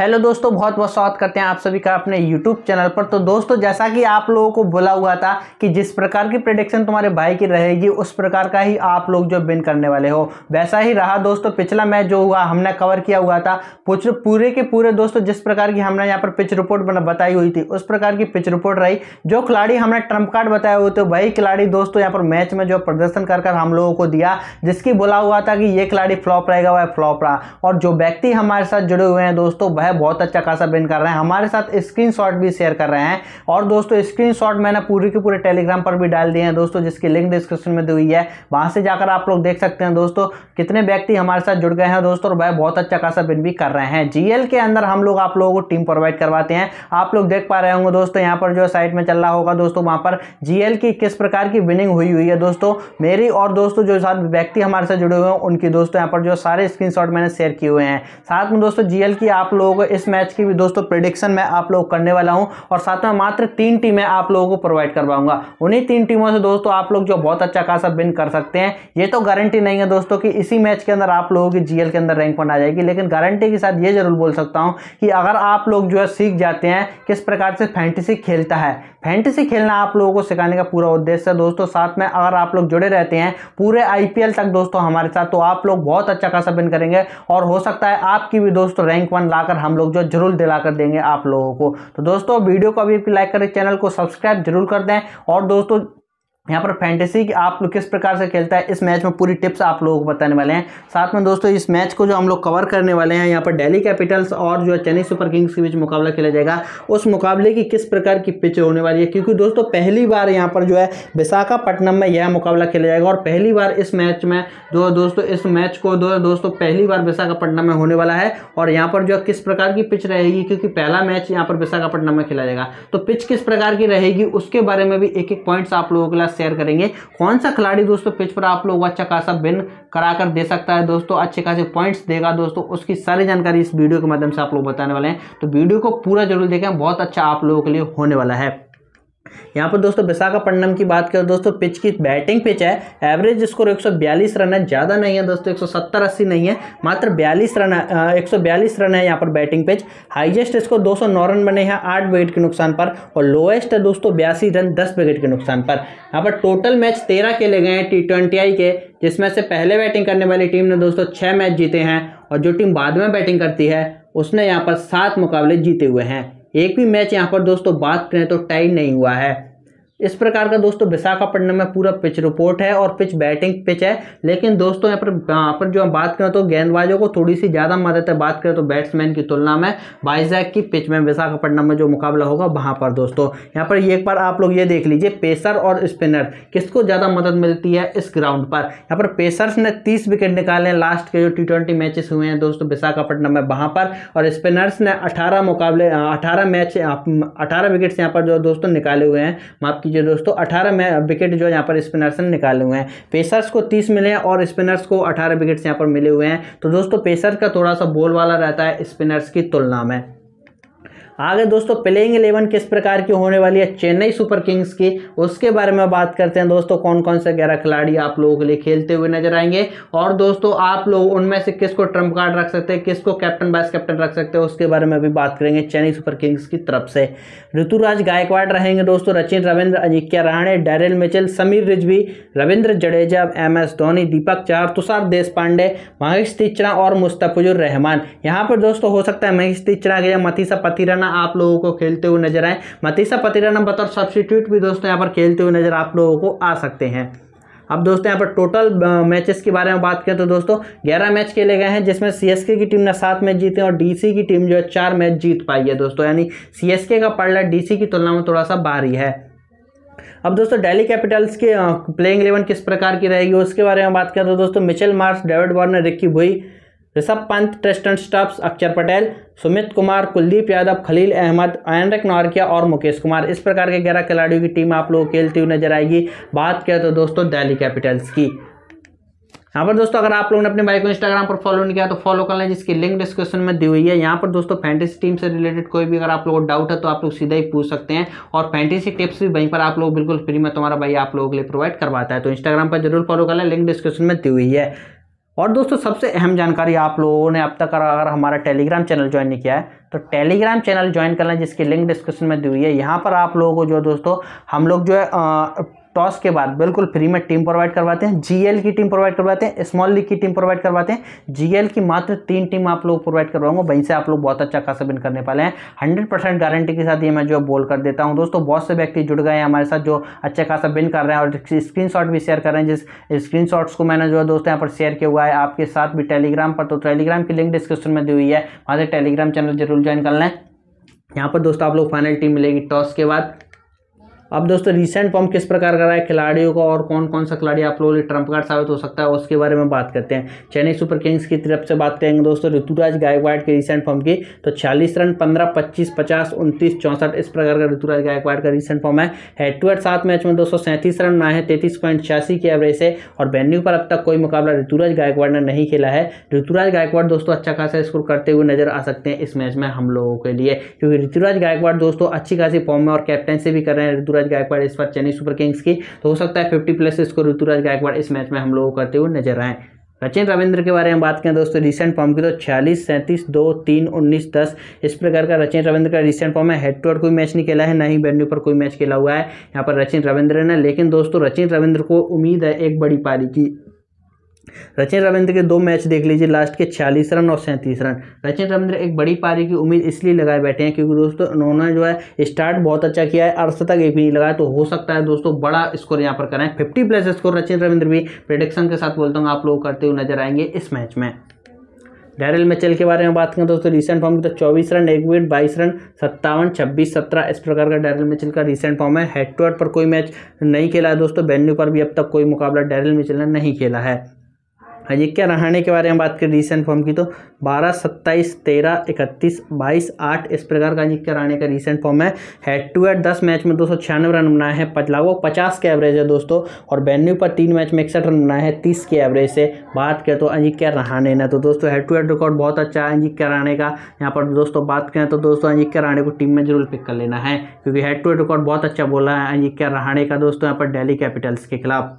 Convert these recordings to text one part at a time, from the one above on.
hello दोस्तों बहुत बहुत स्वागत करते हैं आप सभी का अपने यूट्यूब चैनल पर तो दोस्तों जैसा कि आप लोगों को बोला हुआ था कि जिस प्रकार की प्रडिक्शन तुम्हारे भाई की रहेगी उस प्रकार का ही आप लोग जो विन करने वाले हो वैसा ही रहा दोस्तों पिछला मैच जो हुआ हमने कवर किया हुआ था पूरे के पूरे दोस्तों जिस प्रकार की हमने यहाँ पर पिच रिपोर्ट बताई हुई थी उस प्रकार की पिच रिपोर्ट रही जो खिलाड़ी हमने ट्रम्प कार्ड बताए हुए थे वही खिलाड़ी दोस्तों यहाँ पर मैच में जो प्रदर्शन कर हम लोगों को दिया जिसकी बोला हुआ था कि ये खिलाड़ी फ्लॉप रहेगा वह फ्लॉप रहा और जो व्यक्ति हमारे साथ जुड़े हुए हैं दोस्तों वह है बहुत अच्छा खासा बिन कर रहे हैं हमारे साथ स्क्रीन भी शेयर कर रहे हैं और दोस्तों स्क्रीन मैंने पूरे के पूरे टेलीग्राम पर भी डाल दिए हैं दोस्तों जिसकी लिंक डिस्क्रिप्शन में दी हुई है वहाँ से जाकर आप लोग देख सकते हैं दोस्तों कितने व्यक्ति हमारे साथ जुड़ गए हैं दोस्तों और वह बहुत अच्छा खासा बिन भी कर रहे हैं जीएल के अंदर हम लोग आप लोगों को टीम प्रोवाइड करवाते हैं आप लोग देख पा रहे होंगे दोस्तों यहाँ पर जो साइट में चल रहा होगा दोस्तों वहाँ पर जीएल की किस प्रकार की विनिंग हुई हुई है दोस्तों मेरी और दोस्तों जो साथ व्यक्ति हमारे साथ जुड़े हुए हैं उनकी दोस्तों यहाँ पर जो सारे स्क्रीनशॉट मैंने शेयर किए हुए हैं साथ में दोस्तों जीएल की आप लोग लोगों को इस मैच की भी दोस्तों प्रिडिक्शन मैं आप लोग करने वाला हूँ और साथ में मात्र तीन टीमें आप लोगों को प्रोवाइड करवाऊंगा उन्हीं तीन टीमों से दोस्तों आप लोग जो बहुत अच्छा खासा विन कर सकते हैं ये तो गारंटी नहीं है दोस्तों कि इसी मैच के अंदर आप लोगों की जीएल के अंदर रैंक वन आ जाएगी लेकिन गारंटी के साथ ये जरूर बोल सकता हूँ कि अगर आप लोग जो है सीख जाते हैं किस प्रकार से फैंटेसी खेलता है फैंटेसी खेलना आप लोगों को सिखाने का पूरा उद्देश्य है दोस्तों साथ में अगर आप लोग जुड़े रहते हैं पूरे आईपीएल तक दोस्तों हमारे साथ तो आप लोग बहुत अच्छा खासा विन करेंगे और हो सकता है आपकी भी दोस्तों रैंक वन लाकर हम लोग जो जरूर दिला कर देंगे आप लोगों को तो दोस्तों वीडियो को अभी लाइक करें चैनल को सब्सक्राइब जरूर कर दें और दोस्तों यहाँ पर फैंटेसी कि आप लोग किस प्रकार से खेलता है इस मैच में पूरी टिप्स आप लोगों को बताने वाले हैं साथ में दोस्तों इस मैच को जो हम लोग कवर करने वाले हैं यहाँ पर डेली कैपिटल्स और जो है चेन्नई सुपर किंग्स के बीच मुकाबला खेला जाएगा उस मुकाबले की किस प्रकार की पिच होने वाली है क्योंकि दोस्तों पहली बार यहाँ पर जो है विशाखापट्टनम में यह मुकाबला खेला जाएगा और पहली बार इस मैच में जो दोस्तों इस मैच को दो दोस्तों पहली बार विशाखापट्टनम में होने वाला है और यहाँ पर जो है किस प्रकार की पिच रहेगी क्योंकि पहला मैच यहाँ पर विशाखापट्टनम में खेला जाएगा तो पिच किस प्रकार की रहेगी उसके बारे में भी एक एक पॉइंट्स आप लोगों के लिए शेयर करेंगे कौन सा खिलाड़ी दोस्तों पिच पर आप लोग अच्छा खासा बिन करा कर दे सकता है दोस्तों अच्छे खासे पॉइंट्स देगा दोस्तों उसकी सारी जानकारी इस वीडियो के माध्यम से आप लोग बताने वाले हैं तो वीडियो को पूरा जरूर देखें बहुत अच्छा आप लोगों के लिए होने वाला है यहाँ पर दोस्तों विशाखापट्टनम की बात करें दोस्तों पिच की बैटिंग पिच है एवरेज स्कोर 142 रन है ज़्यादा नहीं है दोस्तों 170 अस्सी नहीं है मात्र 42 रन है 142 रन है यहाँ पर बैटिंग पिच हाईएस्ट स्कोर दो नौ रन बने हैं आठ विकेट के नुकसान पर और लोएस्ट है दोस्तों बयासी रन दस विकेट के नुकसान पर यहाँ पर टोटल मैच तेरह खेले गए हैं टी ट्वेंटी के जिसमें से पहले बैटिंग करने वाली टीम ने दोस्तों छः मैच जीते हैं और जो टीम बाद में बैटिंग करती है उसने यहाँ पर सात मुकाबले जीते हुए हैं एक भी मैच यहाँ पर दोस्तों बात करें तो टाई नहीं हुआ है इस प्रकार का दोस्तों विशाखापट्टनम में पूरा पिच रिपोर्ट है और पिच बैटिंग पिच है लेकिन दोस्तों यहाँ पर यहाँ पर जो हम बात करें तो गेंदबाजों को थोड़ी सी ज़्यादा मदद है बात करें तो बैट्समैन की तुलना में वाइजैक की पिच में विशाखापट्टनम में जो मुकाबला होगा वहाँ पर दोस्तों यहाँ पर एक बार आप लोग ये देख लीजिए पेसर और स्पिनर किसको ज़्यादा मदद मिलती है इस ग्राउंड पर यहाँ पर पेसर्स ने तीस विकेट निकाले हैं लास्ट के जो टी ट्वेंटी मैचेस हुए हैं दोस्तों विशाखापट्टनम में वहाँ पर और स्पिनर्स ने अठारह मुकाबले अठारह मैच अठारह विकेट्स यहाँ पर जो दोस्तों निकाले हुए हैं माफ कीजिए दोस्तों अठारह में विकेट जो है यहाँ पर स्पिनर्स ने निकाले हुए हैं पेसर्स को तीस मिले हैं और स्पिनर्स को अठारह विकेट्स यहाँ पर मिले हुए हैं तो दोस्तों पेसर का थोड़ा सा बोल वाला रहता है स्पिनर्स की तुलना में आगे दोस्तों प्लेइंग इलेवन किस प्रकार की होने वाली है चेन्नई सुपर किंग्स की उसके बारे में बात करते हैं दोस्तों कौन कौन से ग्यारह खिलाड़ी आप लोगों के लिए खेलते हुए नजर आएंगे और दोस्तों आप लोग उनमें से किसको ट्रम्प कार्ड रख सकते हैं किसको कैप्टन वाइस कैप्टन रख सकते हैं उसके बारे में भी बात करेंगे चेन्नई सुपर किंग्स की तरफ से ऋतुराज गायकवाड़ रहेंगे दोस्तों Rachin Ravindra Ajinkya Rahane Daryl Mitchell Sameer Rizvi Ravindra Jadeja M S Dhoni Deepak Chahar Tushar देश पांडे महेश तिचरा और मुस्तफुजुर रहमान यहाँ पर दोस्तों हो सकता है महेश तिचरा के या मथीसा आप लोगों को खेलते हुए नजर आए मतीसा नंबर और सब्सिट्यूट भी दोस्तों यहाँ पर खेलते हुए नजर आप लोगों को आ सकते हैं अब दोस्तों यहाँ पर टोटल मैचेस के बारे में बात करें तो दोस्तों 11 मैच खेले गए हैं जिसमें सीएसके की टीम ने सात मैच जीते और डीसी की टीम जो है चार मैच जीत पाई है दोस्तों यानी सीएसके का पड़ला डीसी की तुलना में थोड़ा सा भारी है अब दोस्तों डेली कैपिटल्स के प्लेइंग इलेवन किस प्रकार की रहेगी उसके बारे में बात करें तो दोस्तों Mitchell Marsh David Warner Ricky Bhui Rishabh Pant ट्रेस्टन stubs अक्षर पटेल सुमित कुमार कुलदीप यादव खलील अहमद आयनरक नौरकिया और मुकेश कुमार इस प्रकार के ग्यारह खिलाड़ियों की टीम आप लोगों को खेलती हुई नजर आएगी बात करें तो दोस्तों दिल्ली कैपिटल्स की यहाँ पर दोस्तों अगर आप लोगों ने अपने भाई को इंस्टाग्राम पर फॉलो नहीं किया तो फॉलो कर लें जिसकी लिंक डिस्क्रिप्शन में दी हुई है यहाँ पर दोस्तों फैंटेसी टीम से रिलेटेड कोई भी अगर आप लोगों को डाउट है तो आप लोग सीधा ही पूछ सकते हैं और फैंटेसी टिप्स भी वहीं पर आप लोग बिल्कुल फ्री में तुम्हारा भाई आप लोगों के लिए प्रोवाइड करवाता है तो इंस्टाग्राम पर जरूर फॉलो कर लें लिंक डिस्क्रिप्शन में दी हुई है और दोस्तों सबसे अहम जानकारी आप लोगों ने अब तक अगर हमारा टेलीग्राम चैनल ज्वाइन नहीं किया है तो टेलीग्राम चैनल ज्वाइन करना जिसकी लिंक डिस्क्रिप्शन में दी हुई है यहाँ पर आप लोगों को जो दोस्तों हम लोग जो है टॉस के बाद बिल्कुल फ्री में टीम प्रोवाइड करवाते हैं जीएल की टीम प्रोवाइड करवाते हैं स्मॉल लीग की टीम प्रोवाइड करवाते हैं जीएल की मात्र तीन टीम आप लोग प्रोवाइड करवाऊंगा वहीं से आप लोग बहुत अच्छा खासा विन करने वाले हैं हंड्रेड परसेंट गारंटी के साथ ये मैं जो बोल कर देता हूँ दोस्तों बहुत से व्यक्ति जुड़ गए हैं हमारे साथ जो अच्छा खासा विन कर रहे हैं और स्क्रीन भी शेयर कर रहे हैं जिस स्क्रीन को मैंने जो है दोस्तों यहाँ पर शेयर किया हुआ है आपके साथ भी टेलीग्राम पर तो टेलीग्राम की लिंक डिस्क्रिप्शन में दी हुई है वहाँ से टेलीग्राम चैनल जरूर ज्वाइन कर लें यहाँ पर दोस्तों आप लोग फाइनल टीम मिलेगी टॉस के बाद अब दोस्तों रिसेंट फॉर्म किस प्रकार का रहा है खिलाड़ियों का और कौन कौन सा खिलाड़ी आप लोगों के लिए ट्रम्प कार्ड साबित हो सकता है उसके बारे में बात करते हैं चेन्नई सुपर किंग्स की तरफ से बात करेंगे दोस्तों ऋतुराज गायकवाड़ के रिसेंट फॉर्म की तो छियालीस रन पंद्रह पच्चीस पचास उनतीस चौंसठ इस प्रकार का ऋतुराज गायकवाड़ का रिसेंट फॉर्म है हेड टू हेड सात मैच में दोस्तों सैंतीस रन बनाए हैं तैतीस पॉइंट छियासी की एवरेज से और वेन्यू पर अब तक कोई मुकाबला ऋतुराज गायकवाड़ ने नहीं खेला है ऋतुराज गायकवाड़ दोस्तों अच्छा खासा स्कोर करते हुए नजर आ सकते हैं इस मैच में हम लोगों के लिए क्योंकि ऋतुराज गायकवाड़ दोस्तों अच्छी खासी फॉर्म में और कैप्टनसी भी कर रहे हैं ऋतुराज ऋतुराज गायकवाड़ इस बार चेन्नई सुपर किंग्स की तो हो सकता है fifty plus score Ruturaj Gaikwad इस मैच में हम लोग करते हुए नजर आए सचिन रविंद्र के बारे में बात करें दोस्तों रिसेंट फॉर्म की तो छियालीस सैंतीस दो तीन उन्नीस दस इस प्रकार का रचिन रविंद्र का रिसेंट फॉर्म है हेड टू हेड कोई मैच नहीं खेला है ना ही वेन्यू पर कोई मैच खेला हुआ है यहाँ पर रचिन रविंद्र ने लेकिन दोस्तों रचिन रविंद्र को उम्मीद है एक बड़ी पारी की रचिन रविंद्र के दो मैच देख लीजिए लास्ट के छियालीस रन और सैंतीस रन रचिन रविंद्र एक बड़ी पारी की उम्मीद इसलिए लगाए बैठे हैं क्योंकि दोस्तों उन्होंने जो है स्टार्ट बहुत अच्छा किया है अर्थ तक एक भी नहीं लगाया तो हो सकता है दोस्तों बड़ा स्कोर यहाँ पर कराएं fifty plus score Rachin Ravindra भी प्रडिक्शन के साथ बोलता हूँ आप लोग करते हुए नजर आएंगे इस मैच में डैरल मेचल के बारे में बात करें दोस्तों रिसेंट फॉर्म की तो 24 रन एक विकेट 22 रन सत्तावन 26 17 इस प्रकार का डैरल मेचल का रिसेंट फॉर्म है हेड टू हेड पर कोई मैच नहीं खेला है दोस्तों वेन्यू पर भी अब तक कोई मुकाबला डैरल मिचल ने नहीं खेला है हाँ क्या रहने के बारे में बात करें रिसेंट फॉर्म की तो बारह सत्ताईस तेरह इकतीस बाईस आठ इस प्रकार का हजिक्या रहने का रिसेंट फॉर्म है हेड टू हेड दस मैच में दो सौ छियानवे रन बनाए हैं लगभग पचास के एवरेज है दोस्तों और बैन्यू पर तीन मैच में इकसठ रन बनाए हैं तीस के एवरेज से बात करें तो अजिक्या हाँ रहने ने तो दोस्तों हेड टू हेड रिकॉर्ड बहुत अच्छा है अजिक्या हाँ रहने का यहाँ पर दोस्तों बात करें तो दोस्तों अजिक्या रहाणे को टीम में जरूर पिक कर लेना है क्योंकि हेड टू हेड रिकॉर्ड बहुत अच्छा बोला है अजिक्या रहाने का दोस्तों यहाँ पर डेली कैपिटल्स के खिलाफ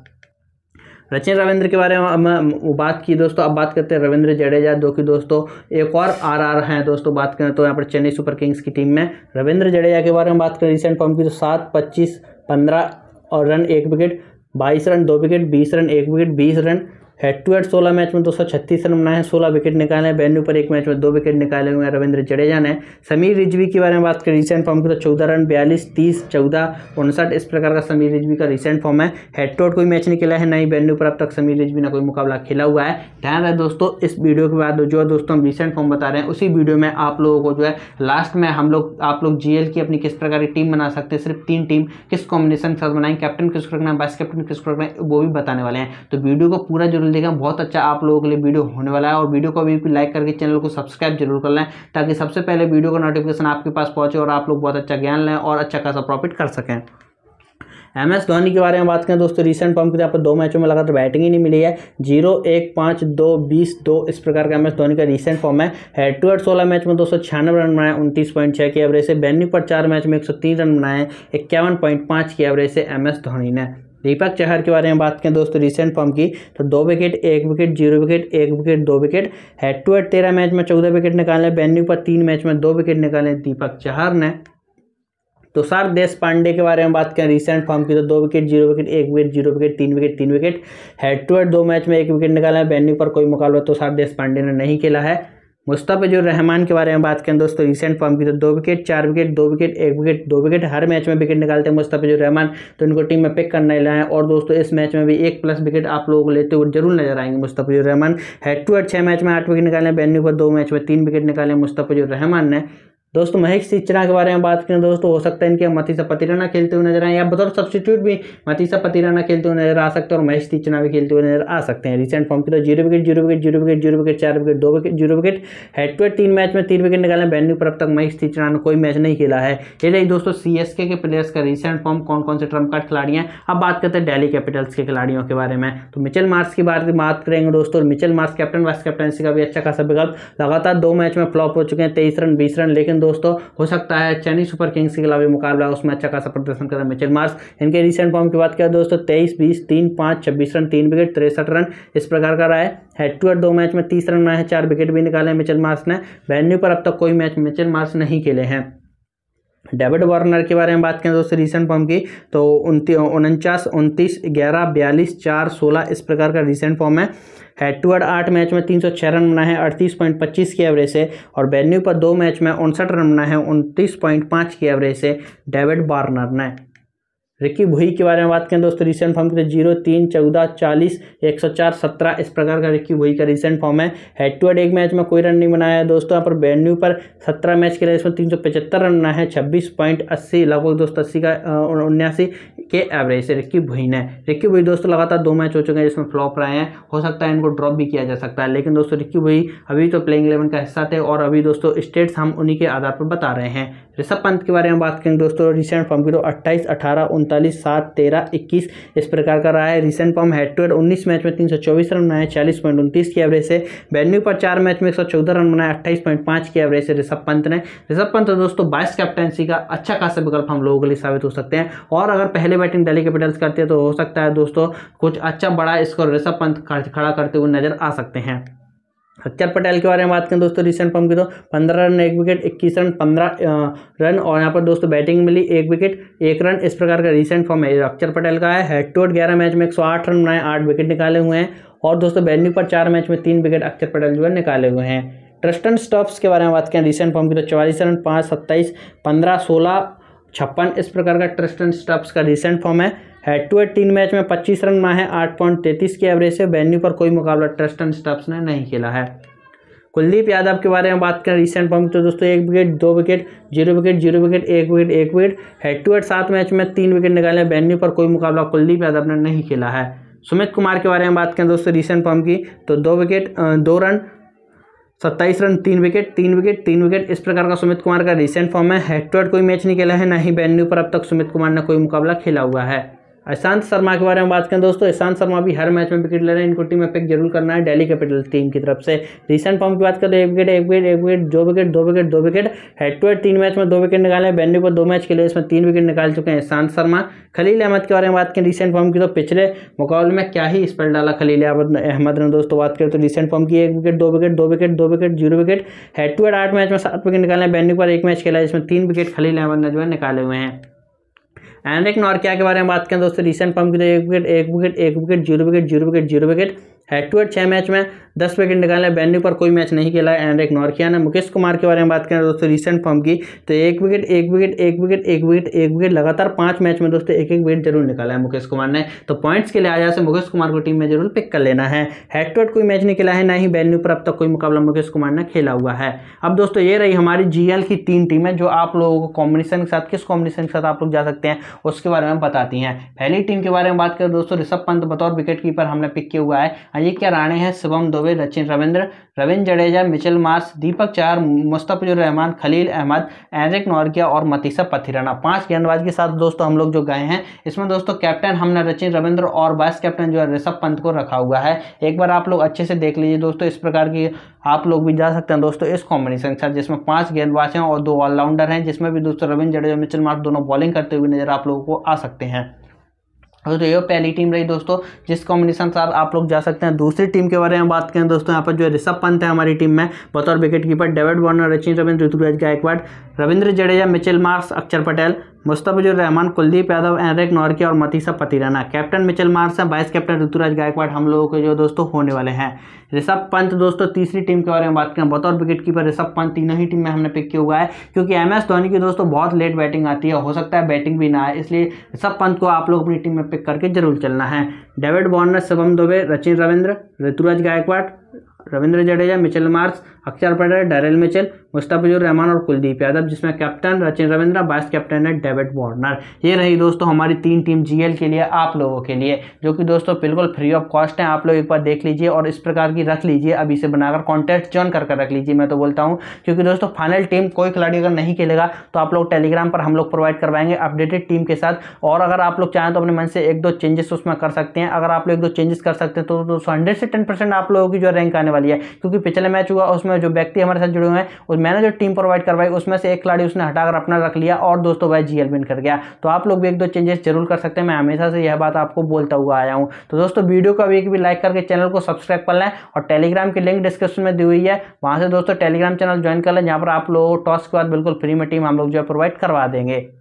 रचिन रविंद्र के बारे में बात की दोस्तों अब बात करते हैं रविंद्र जडेजा जो कि दोस्तों एक और आर आर हैं दोस्तों बात करें तो यहाँ पर चेन्नई सुपर किंग्स की टीम में रविंद्र जडेजा के बारे में बात करें रिसेंट फॉर्म की तो सात पच्चीस पंद्रह और रन एक विकेट बाईस रन दो विकेट बीस रन एक विकेट बीस रन हेड टू हेड सोलह मैच में दो सौ छत्तीस रन बनाए हैं सोलह विकेट निकाले हैं बैन्यू पर एक मैच में दो विकेट निकाले हुए हैं रविंद्र जडेजा ने समीर रिजवी के बारे में बात करें रिसेंट फॉर्म की तो चौदह रन बयालीस तीस चौदह उनसठ इस प्रकार का समीर रिजवी का रिसेंट फॉर्म है हेड टू हेड कोई मैच नहीं खेला है नहीं बैन्यू पर अब तक समीर रिजवी ने कोई मुकाबला खेला हुआ है ध्यान रहे दोस्तों इस वीडियो के बाद जो दोस्तों हम रिसेंट फॉर्म बता रहे हैं उसी वीडियो में आप लोगों को जो है लास्ट में हम लोग आप लोग एल की अपनी किस प्रकार की टीम बना सकते हैं सिर्फ तीन टीम किस कॉम्बिनेशन के साथ बनाएंगे कैप्टन किसको रखना है वाइस कैप्टन किसको रखना है वो भी बताने वाले हैं तो वीडियो को पूरा जरूर आपने बहुत अच्छा आप लोगों के लिए वीडियो होने वाला है और वीडियो को अभी लाइक करके चैनल को सब्सक्राइब जरूर कर लें ताकि सबसे पहले वीडियो का नोटिफिकेशन आपके पास पहुँचे और आप लोग बहुत अच्छा ज्ञान लें और अच्छा खासा प्रॉफिट कर सकें एम एस धोनी के बारे में बात करें दोस्तों रिसेंट फॉर्म के यहाँ पर दो मैचों में लगातार बैटिंग ही नहीं मिली है जीरो एक पाँच दो बीस दो इस प्रकार का एम एस धोनी का रिसेंट फॉर्म है हेड टू हेड सोलह मैच में दो सौ छियानवे रन बनाए उनतीस पॉइंट छः की एवरेज से बेन्यू पर चार मैच में एक सौ तीन रन बनाए इक्यावन पॉइंट पाँच की एवरेज से एम एस धोनी ने दीपक चहर के बारे में बात करें दोस्तों रिसेंट फॉर्म की तो दो विकेट एक विकेट जीरो विकेट एक विकेट दो विकेट हेड टू हेड तेरह मैच में चौदह विकेट निकाले बैन्यू पर तीन मैच में दो विकेट निकाले दीपक चहर ने तो सार देश पांडे के बारे में बात करें रिसेंट फॉर्म की तो दो विकेट जीरो विकेट एक विकेट जीरो विकेट तीन विकेट तीन विकेट हेड टू हेड दो मैच में एक विकेट निकाला है बैन्यू पर कोई मुकाबला तो सार देश पांडे ने नहीं खेला है मुस्ताफिजुर रहमान के बारे में बात करें दोस्तों रिसेंट फॉर्म की तो दो विकेट चार विकेट दो विकेट एक विकेट दो विकेट हर मैच में विकेट निकालते हैं मुस्ताफिजुर रहमान तो इनको टीम में पिक करने लाए हैं और दोस्तों इस मैच में भी एक प्लस विकेट आप लोगों को लेते हुए जरूर नजर आएंगे Mustafizur Rahman head to head छः मैच में आठ विकेट निकाले बेन्यू पर दो मैच में तीन विकेट निकाले मुस्ताफिजुर रहमान ने दोस्तों महेश सिचना के बारे में बात करें दोस्तों हो सकता है इनके मतीसा पतिराना खेलते हुए नजर आए या बतौर सब्सिट्यूट भी मतीसा पतिराना खेलते हुए नजर आ सकते हैं और महेश सिचना भी खेलते हुए नजर आ सकते हैं रिसेंट फॉर्म की तो zero wicket zero wicket zero wicket zero wicket चार विकेट दो wicket zero wicket head to head तीन मैच में तीन विकेट निकाले बैन्यू पर अब तक महेश सिचना ने कोई मैच नहीं खेला है ये रही दोस्तों सी के प्लेयर्स का रिसेंट फॉर्म कौन कौन से ट्रम्प कार्ड खिलाड़ी हैं अब बात करते हैं डेली कैपिटल्स के खिलाड़ियों के बारे में तो मिचल मार्स की बात बात करेंगे दोस्तों Mitchell Marsh captain vice captaincy का भी अच्छा खासा विकल्प लगातार दो मैच में फ्लॉप हो चुके हैं तेईस रन बीस रन लेकिन दोस्तों हो सकता है चेन्नई सुपर किंग्स के खिलाफ मुकाबला उसमें अच्छा खासा प्रदर्शन करें मिचेल मार्स इनके रिसेंट फॉर्म की बात करें दोस्तों तेईस बीस तीन पाँच छब्बीस रन तीन विकेट तिरसठ रन इस प्रकार का रहा है हेड टू हेड दो मैच में तीस रन बनाए हैं चार विकेट भी निकाले हैं मिचेल मार्स ने वेन्यू पर अब तक कोई मैच मिचेल मार्स नहीं खेले हैं डेविड वार्नर के बारे में बात करें दोस्तों रिसेंट फॉर्म की तो उनती उनचास उनतीस ग्यारह बयालीस चार सोलह इस प्रकार का रिसेंट फॉर्म है हेड टू हेड आठ मैच में तीन सौ छः रन बना है अड़तीस पॉइंट पच्चीस की एवरेज से और वेन्यू पर दो मैच में उनसठ रन बना है उनतीस पॉइंट पाँच की एवरेज से डेविड बार्नर ने रिक्की भोई के बारे में बात करें दोस्तों रिसेंट फॉर्म के जीरो तीन चौदह चालीस एक सौ चार सत्रह इस प्रकार का रिक्की भोई का रिसेंट फॉर्म है हेड टू हेड एक मैच में कोई रन नहीं बनाया है दोस्तों यहाँ पर बैन्यू पर सत्रह मैच खेला इसमें तीन सौ पचहत्तर रन बनाए हैं छब्बीस पॉइंट अस्सी लगभग दोस्तों अस्सी का उन्यासी के एवरेज से रिक्की भोई ने रिक्की भोई दोस्तों लगातार दो मैच हो चुके हैं जिसमें फ्लॉप रहे हैं हो सकता है इनको ड्रॉप भी किया जा सकता है लेकिन दोस्तों रिक्की भोई अभी तो प्लेइंग इलेवन का हिस्सा थे और अभी दोस्तों स्टेट्स हम उन्हीं के आधार पर बता रहे हैं ऋषभ पंत के बारे में बात करेंगे दोस्तों रिसेंट फॉर्म की तो अट्ठाईस अठारह उनतालीस सात तेरह इक्कीस इस प्रकार का रहा है recent form head to head उन्नीस मैच में तीन सौ चौबीस रन बनाए चालीस पॉइंट उनतीस की एवरेज से वेन्यू पर चार मैच में एक सौ चौदह रन बनाए अट्ठाईस पॉइंट पाँच की एवरेज से ऋषभ पंत ने ऋषभ पंत तो दोस्तों बाइस कैप्टनसी का अच्छा खासा विकल्प हम लोगों के लिए साबित हो सकते हैं और अगर पहले बैटिंग दिल्ली कैपिटल्स करते हैं तो हो सकता है दोस्तों कुछ अच्छा बड़ा स्कोर ऋषभ पंत खड़ा करते हुए नजर आ सकते हैं अक्षर पटेल के बारे में बात करें दोस्तों रिसेंट फॉर्म की तो पंद्रह रन एक विकेट इक्कीस रन पंद्रह रन और यहाँ पर दोस्तों बैटिंग मिली एक विकेट एक रन इस प्रकार का रिसेंट फॉर्म है अक्षर पटेल का है हेड टू हेड ग्यारह मैच में एक सौ आठ रन बनाए आठ विकेट निकाले हुए हैं और दोस्तों बैटिंग पर चार मैच में तीन विकेट अक्षर पटेल जो है निकाले हुए हैं ट्रस्टन स्टॉप्स के बारे में बात करें रिसेंट फॉर्म की तो चवालीस रन पाँच सत्ताईस पंद्रह सोलह छप्पन इस प्रकार का ट्रस्ट एंड स्टॉप्स का रिसेंट फॉर्म है हेड टू हेड तीन मैच में पच्चीस रन बनाए हैं आठ पॉइंट तैंतीस की एवरेज से वेन्यू पर कोई मुकाबला ट्रस्ट एंड स्टप्स ने नहीं खेला है कुलदीप यादव के बारे में बात करें रिसेंट फॉर्म तो दोस्तों एक विकेट दो wicket zero wicket zero wicket एक विकेट एक विकेट हेड टू हेड सात मैच में तीन विकेट निकाले वेन्यू पर कोई मुकाबला कुलदीप यादव ने नहीं खेला है सुमित कुमार के बारे में बात करें दोस्तों रिसेंट फॉर्म की तो दो विकेट दो रन सत्ताईस रन तीन विकेट तीन विकेट तीन विकेट इस प्रकार का सुमित कुमार का रिसेंट फॉर्म है हेड टू हेड कोई मैच नहीं खेला है ना ही वेन्यू पर अब तक सुमित कुमार ने कोई मुकाबला खेला हुआ है ईशांत शर्मा के बारे में बात करें दोस्तों ईशांत शर्मा भी हर मैच में विकेट ले रहे हैं इनको टीम में पिक जरूर करना है डेली कैपिटल टीम की तरफ से रिसेंट फॉर्म की बात करें एक विकेट एक विकेट एक विकेट दो विकेट दो विकेट दो विकेट हेड टू हेड तीन मैच में दो विकेट निकाले बैंडी को दो मैच खेले इसमें तीन विकेट निकाल चुके हैं ईशांत शर्मा खलील अहमद के बारे में बात करें रिसेंट फॉर्म की तो पिछले मुकाबले में क्या ही स्पेल डाला खलील अहमद ने दोस्तों बात करें तो रिसेंट फॉर्म की एक विकेट दो विकेट दो विकेट दो wicket zero wicket head to head आठ मैच में सात विकेट निकाले बैंडी पर एक मैच खेला है इसमें तीन विकेट खलील अहमद ने जो है निकाले हुए हैं एनरिक नॉर्किया के बारे में बात करें दोस्तों रिसेंट पंप की तो एक विकेट एक विकेट एक wicket zero wicket zero wicket zero wicket head to head छः मैच में दस विकेट निकाले वेन्यू पर कोई मैच नहीं खेला है एंड एक किया ने मुकेश कुमार के बारे में बात करें दोस्तों रिसेंट फॉर्म की तो एक विकेट एक विकेट एक विकेट एक विकेट एक विकेट लगातार पांच मैच में दोस्तों एक एक विकेट जरूर निकाला है मुकेश कुमार ने तो पॉइंट्स के लिहाज से मुकेश कुमार को टीम में जरूर पिक कर लेना है हेड टू हेड कोई मैच नहीं खेला है ना ही वेन्यू पर अब तक कोई मुकाबला मुकेश कुमार ने खेला हुआ है अब दोस्तों ये रही हमारी जी की तीन टीमें जो आप लोगों को कॉम्बिनेशन के साथ किस कॉम्बिनेशन के साथ आप लोग जा सकते हैं उसके बारे में बताती हैं पहली टीम के बारे में बात करें दोस्तों ऋषभ पंत बतौर विकेट कीपर हमने पिक किया हुआ है क्या राणे हैं शुभम दो Dube Rachin Ravindra Ravindra Jadeja Mitchell Marsh Deepak Chahar Mustafizur Rahman Khaleel Ahmed Anrich Nortje और मतीसा पथिराना पांच गेंदबाज के साथ दोस्तों हम लोग जो गए हैं इसमें दोस्तों कैप्टन हमने रचिन रविंद्र और वाइस कैप्टन जो है ऋषभ पंत को रखा हुआ है एक बार आप लोग अच्छे से देख लीजिए दोस्तों इस प्रकार की आप लोग भी जा सकते हैं दोस्तों इस कॉम्बिनेशन के साथ जिसमें पांच गेंदबाज हैं और दो ऑलराउंडर हैं जिसमें भी दोस्तों रविंद्र जडेजा मिचेल मार्स दोनों बॉलिंग करते हुए नजर आप लोगों को आ सकते हैं और तो ये पहली टीम रही दोस्तों जिस कॉम्बिनेशन से साथ आप लोग जा सकते हैं दूसरी टीम के बारे में बात करें दोस्तों यहाँ पर जो ऋषभ पंत है हमारी टीम में बतौर wicket keeper David Warner Rachin Ravindra Ruturaj Gaikwad Ravindra Jadeja Mitchell Marsh Axar Patel Mustafizur Rahman Kuldeep Yadav Anrich Nortje और Matheesha Pathirana captain Mitchell Marsh vice captain Ruturaj Gaikwad हम लोगों के जो दोस्तों होने वाले हैं ऋषभ पंत दोस्तों तीसरी टीम के बारे में बात करें बतौर विकेट कीपर ऋषभ पंत तीनों ही टीम में हमने पिक किया हुआ है क्योंकि एम एस धोनी की दोस्तों बहुत लेट बैटिंग आती है हो सकता है बैटिंग भी ना आए इसलिए ऋषभ पंत को आप लोग अपनी टीम में पिक करके जरूर चलना है David Warner Shubham Dube Rachin Ravindra Ruturaj Gaikwad Ravindra Jadeja Mitchell Marsh Axar Patel Daryl Mitchell Mustafizur Rahman और कुलदीप यादव जिसमें captain Rachin Ravindra vice captain है डेविड वार्नर ये रही दोस्तों हमारी तीन टीम जीएल के लिए आप लोगों के लिए जो कि दोस्तों बिल्कुल फ्री ऑफ कॉस्ट है आप लोग एक बार देख लीजिए और इस प्रकार की रख लीजिए अभी से बनाकर कॉन्टेस्ट ज्वाइन कर रख लीजिए मैं तो बोलता हूँ क्योंकि दोस्तों फाइनल टीम कोई खिलाड़ी अगर नहीं खेलेगा तो आप लोग टेलीग्राम पर हम लोग प्रोवाइड करवाएंगे अपडेटेड टीम के साथ और अगर आप लोग चाहें तो अपने मन से एक दो चेंजेस उसमें कर सकते हैं अगर आप लोग एक दो चेंजेस कर सकते हैं तो दोस्तों हंड्रेड से टेन आप लोगों की जो रैंक आने वाली है क्योंकि पिछले मैच हुआ उसमें उसमें जो व्यक्ति हमारे साथ जुड़े हुए हैं उस मैंने जो टीम प्रोवाइड करवाई उसमें से एक खिलाड़ी उसने हटाकर अपना रख लिया और दोस्तों वह जी विन कर गया तो आप लोग भी एक दो चेंजेस जरूर कर सकते हैं मैं हमेशा से यह बात आपको बोलता हुआ आया हूँ तो दोस्तों वीडियो को अभी भी लाइक करके चैनल को सब्सक्राइब कर लें और टेलीग्राम की लिंक डिस्क्रिप्शन में दी हुई है वहाँ से दोस्तों टेलीग्राम चैनल ज्वाइन कर लें जहाँ पर आप लोग टॉस के बाद बिल्कुल फ्री में टीम हम लोग जो है प्रोवाइड करवा देंगे